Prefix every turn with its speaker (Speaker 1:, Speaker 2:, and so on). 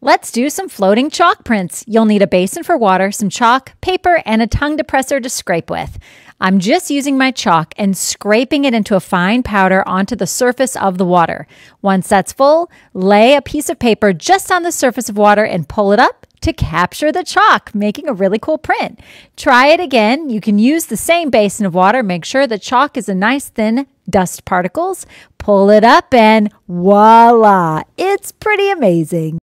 Speaker 1: Let's do some floating chalk prints. You'll need a basin for water, some chalk, paper, and a tongue depressor to scrape with. I'm just using my chalk and scraping it into a fine powder onto the surface of the water. Once that's full, lay a piece of paper just on the surface of water and pull it up to capture the chalk, making a really cool print. Try it again. You can use the same basin of water. Make sure the chalk is a nice thin dust particles. Pull it up and voila, it's pretty amazing.